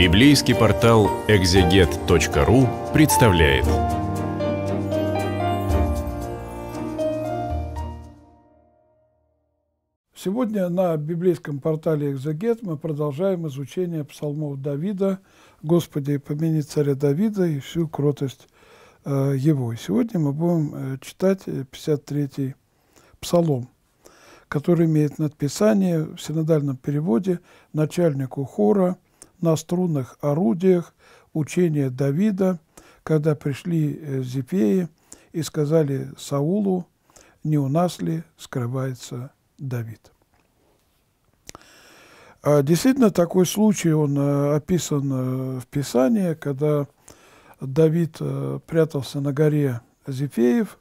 Библейский портал экзегет.ру представляет. Сегодня на библейском портале «Экзегет» мы продолжаем изучение псалмов Давида «Господи, помяни царя Давида и всю кротость э, его». И сегодня мы будем э, читать 53-й псалом, который имеет надписание в синодальном переводе «Начальнику хора» – на струнных орудиях учение Давида, когда пришли э, зипеи и сказали Саулу, не у нас ли скрывается Давид. А действительно, такой случай, он э, описан э, в Писании, когда Давид прятался на горе Зифеев.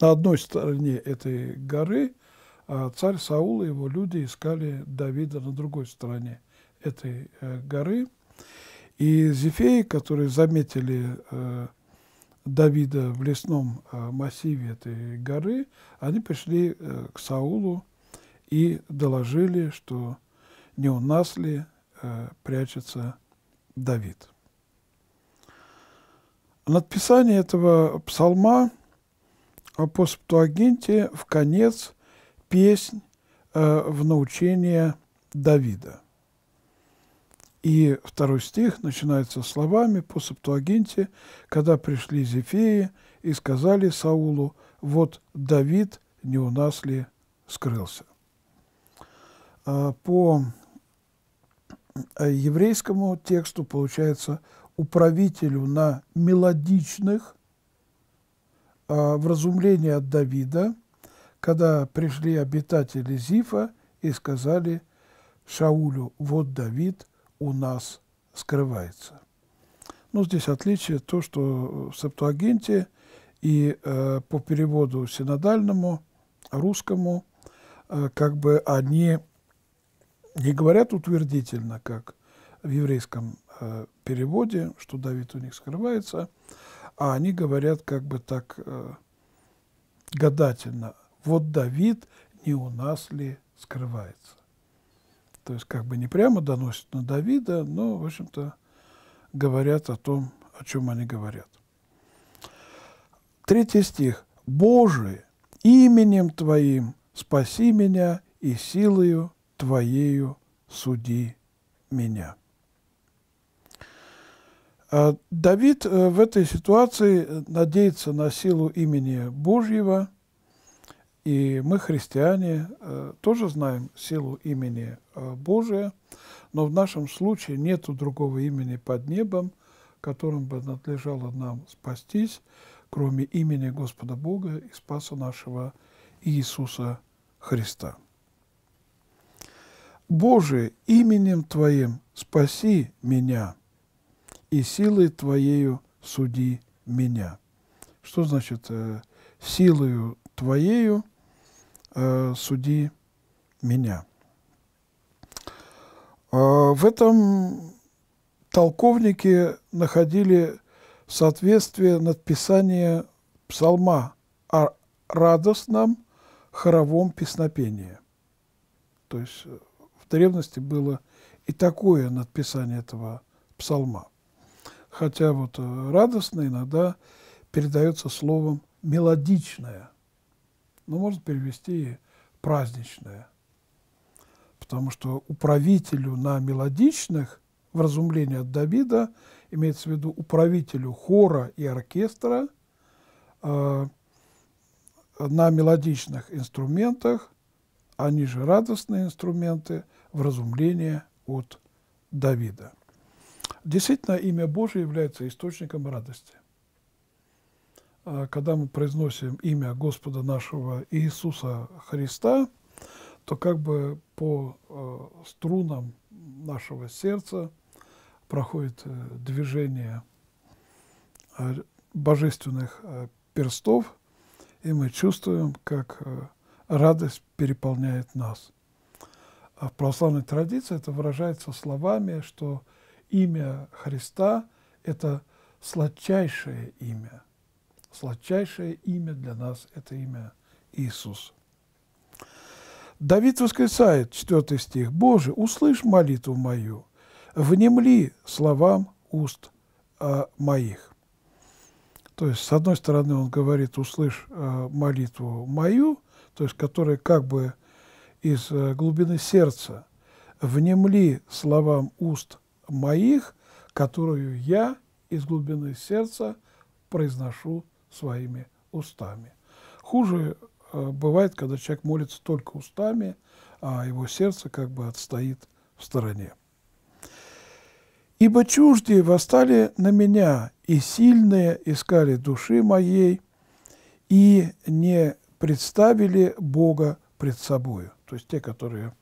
На одной стороне этой горы, а царь Саул и его люди искали Давида на другой стороне – этой э, горы. И зефеи, которые заметили э, Давида в лесном э, массиве этой горы, они пришли к Саулу и доложили, что не у нас ли прячется Давид. Надписание этого псалма о Туагинте в конец песнь э, в научение Давида. И второй стих начинается словами по Септуагинте, когда пришли Зефеи и сказали Саулу, вот Давид не у нас ли скрылся. А, по а, еврейскому тексту получается управителю на мелодичных а, вразумление от Давида, когда пришли обитатели Зифа и сказали Шаулю, вот Давид – у нас скрывается. Ну, здесь отличие то, что в Септуагинте и э, по переводу синодальному, русскому, э, как бы они не говорят утвердительно, как в еврейском э, переводе, что Давид у них скрывается, а они говорят как бы так э, гадательно, вот Давид не у нас ли скрывается. То есть как бы не прямо доносят на Давида, но, в общем-то, говорят о том, о чем они говорят. Третий стих. «Боже, именем Твоим спаси меня и силою Твоею суди меня». А Давид э, в этой ситуации надеется на силу имени Божьего, и мы, христиане, э, тоже знаем силу имени Э, Божие, но в нашем случае нет другого имени под небом, которым бы надлежало нам спастись, кроме имени Господа Бога и Спаса нашего Иисуса Христа. Боже, именем Твоим спаси меня, и силой Твоею суди меня. Что значит э, «силою Твоею э, суди меня»? А, в этом толковники находили соответствие надписания псалма о радостном хоровом песнопении. То есть э, в древности было и такое надписание этого псалма. Хотя вот э, радостное, иногда передается словом «мелодичное». Но ну, можно перевести и «праздничное» потому что управителю на мелодичных в разумлении от Давида, имеется в виду управителю хора и оркестра э, на мелодичных инструментах, они же радостные инструменты, в разумлении от Давида. Действительно, имя Божие является источником радости. Э, когда мы произносим имя Господа нашего Иисуса Христа – то как бы по э, струнам нашего сердца проходит э, движение э, божественных э, перстов, и мы чувствуем, как э, радость переполняет нас. А в православной традиции это выражается словами, что имя Христа – это сладчайшее имя. Сладчайшее имя для нас – это имя Иисус. Давид восклицает, 4 стих, «Боже, услышь молитву мою, внемли словам уст а, моих». То есть, с одной стороны, он говорит, «Услышь а, молитву мою», то есть, которая как бы из э, глубины сердца, «внемли словам уст моих», которую я из глубины сердца произношу своими устами. Хуже Э, бывает, когда человек молится только устами, а его сердце как бы отстоит в стороне. «Ибо чуждые восстали на меня, и сильные искали души моей, и не представили Бога пред собою». То есть те, которые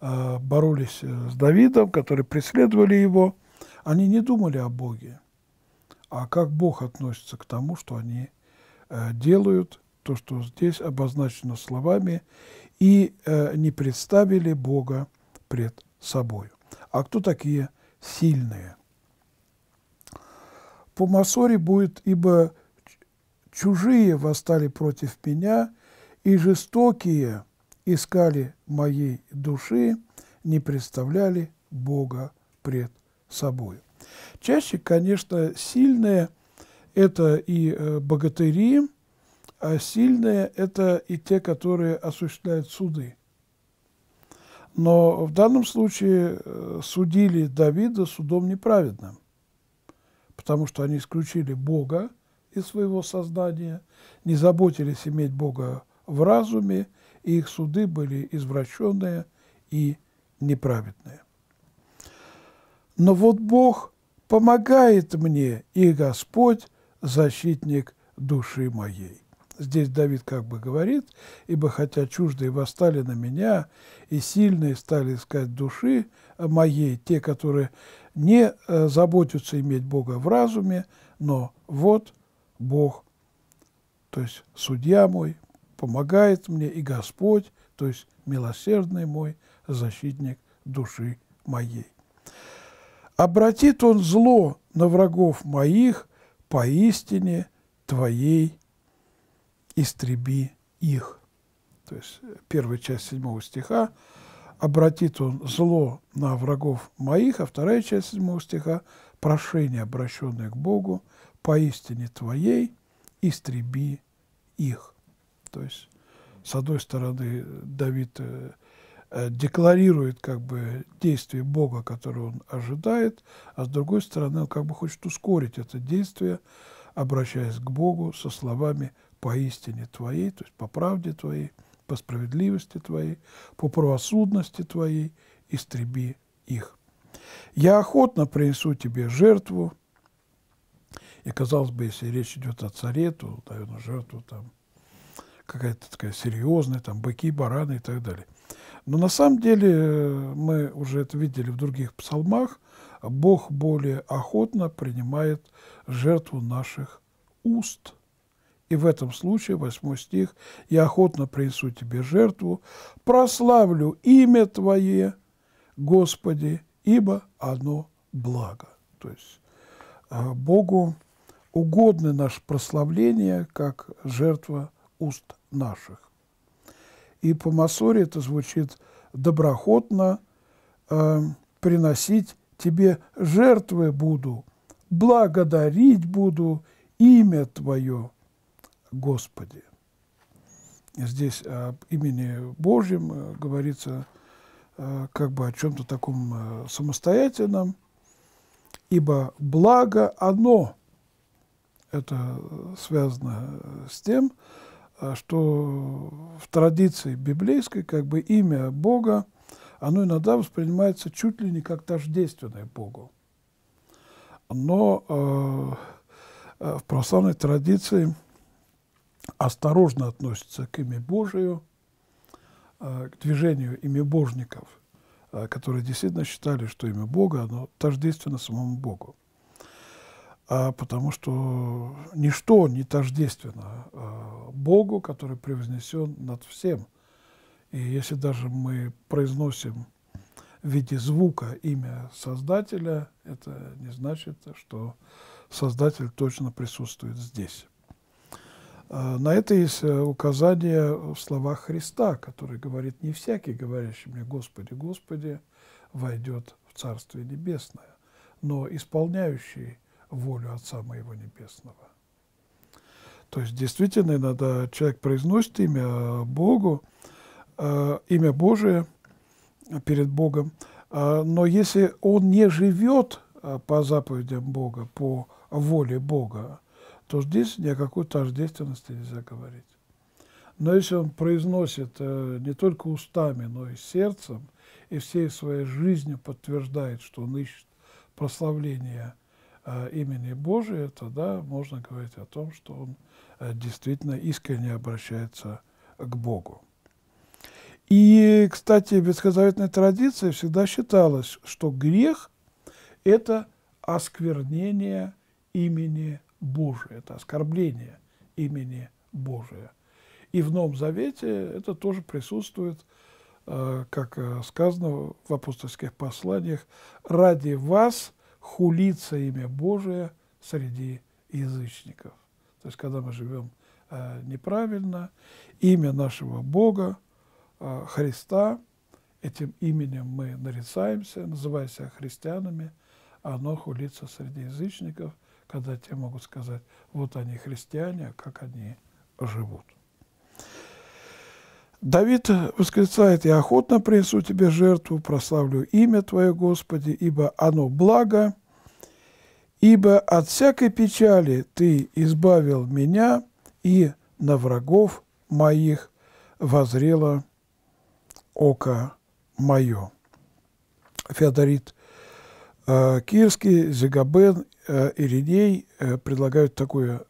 э, боролись э, с Давидом, которые преследовали его, они не думали о Боге, а как Бог относится к тому, что они делают – то, что здесь обозначено словами, и э, не представили Бога пред собой. А кто такие сильные? По Масоре будет, ибо чужие восстали против меня, и жестокие искали моей души, не представляли Бога пред собой. Чаще, конечно, сильные – это и э, богатыри, а сильные – это и те, которые осуществляют суды. Но в данном случае э, судили Давида судом неправедным, потому что они исключили Бога из своего сознания, не заботились иметь Бога в разуме, и их суды были извращенные и неправедные. Но вот Бог помогает мне, и Господь – защитник души моей. Здесь Давид как бы говорит, «Ибо хотя чуждые восстали на меня, и сильные стали искать души моей, те, которые не э, заботятся иметь Бога в разуме, но вот Бог, то есть судья мой, помогает мне, и Господь, то есть милосердный мой, защитник души моей. Обратит он зло на врагов моих поистине твоей истреби их. То есть э, первая часть седьмого стиха обратит он зло на врагов моих, а вторая часть седьмого стиха – прошение, обращенное к Богу, поистине Твоей, истреби их. То есть, с одной стороны, Давид э, э, декларирует как бы действие Бога, которое он ожидает, а с другой стороны, он как бы хочет ускорить это действие, обращаясь к Богу со словами по истине Твоей, то есть по правде Твоей, по справедливости Твоей, по правосудности Твоей, истреби их. Я охотно принесу Тебе жертву, и, казалось бы, если речь идет о царе, то, наверное, жертва там какая-то такая серьезная, там быки, бараны и так далее. Но на самом деле, э, мы уже это видели в других псалмах, Бог более охотно принимает жертву наших уст – и в этом случае, восьмой стих, «Я охотно принесу тебе жертву, прославлю имя Твое, Господи, ибо оно благо». То есть а, Богу угодно наше прославление, как жертва уст наших. И по Масоре это звучит доброхотно а, «приносить тебе жертвы буду, благодарить буду имя Твое». Господи. Здесь об а, имени Божьем э, говорится э, как бы о чем-то таком э, самостоятельном, ибо благо оно, это связано с тем, что в традиции библейской как бы имя Бога, оно иногда воспринимается чуть ли не как тождественное Богу. Но э, в православной традиции осторожно относится к имя Божию, э, к движению имя Божников, э, которые действительно считали, что имя Бога, оно тождественно самому Богу. А потому что ничто не тождественно э, Богу, который превознесен над всем. И если даже мы произносим в виде звука имя Создателя, это не значит, что Создатель точно присутствует здесь. А, на это есть э, указание в словах Христа, который говорит, не всякий, говорящий мне «Господи, Господи», войдет в Царствие Небесное, но исполняющий волю Отца Моего Небесного. То есть действительно иногда человек произносит имя Богу, э, имя Божие перед Богом, э, но если он не живет по заповедям Бога, по воле Бога, то здесь ни о а какой тождественности нельзя говорить. Но если он произносит не только устами, но и сердцем, и всей своей жизнью подтверждает, что он ищет прославление имени Божия, тогда можно говорить о том, что он действительно искренне обращается к Богу. И, кстати, в ветхозаветной традиции всегда считалось, что грех – это осквернение имени Божие, это оскорбление имени Божия. И в Новом Завете это тоже присутствует, э, как э, сказано в апостольских посланиях, «ради вас хулится имя Божие среди язычников». То есть, когда мы живем э, неправильно, имя нашего Бога, Христа, этим именем мы нарицаемся, называя себя христианами, оно хулится среди язычников – когда те могут сказать, вот они христиане, а как они живут. Давид восклицает, «Я охотно принесу тебе жертву, прославлю имя Твое, Господи, ибо оно благо, ибо от всякой печали Ты избавил меня, и на врагов моих возрело око мое». Феодорит Э, Кирский, Зигабен, э, Ириней э, предлагают такое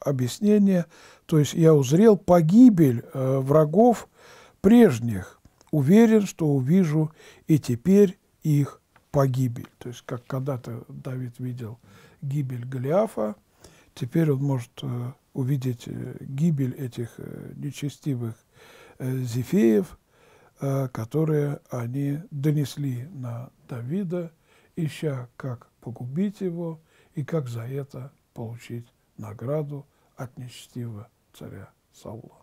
объяснение. То есть я узрел погибель врагов прежних, уверен, что увижу и теперь их погибель. То есть как когда-то Давид видел гибель Голиафа, теперь он может увидеть гибель этих нечестивых зефеев, которые они донесли на Давида – ища, как погубить его и как за это получить награду от нечестивого царя Саула.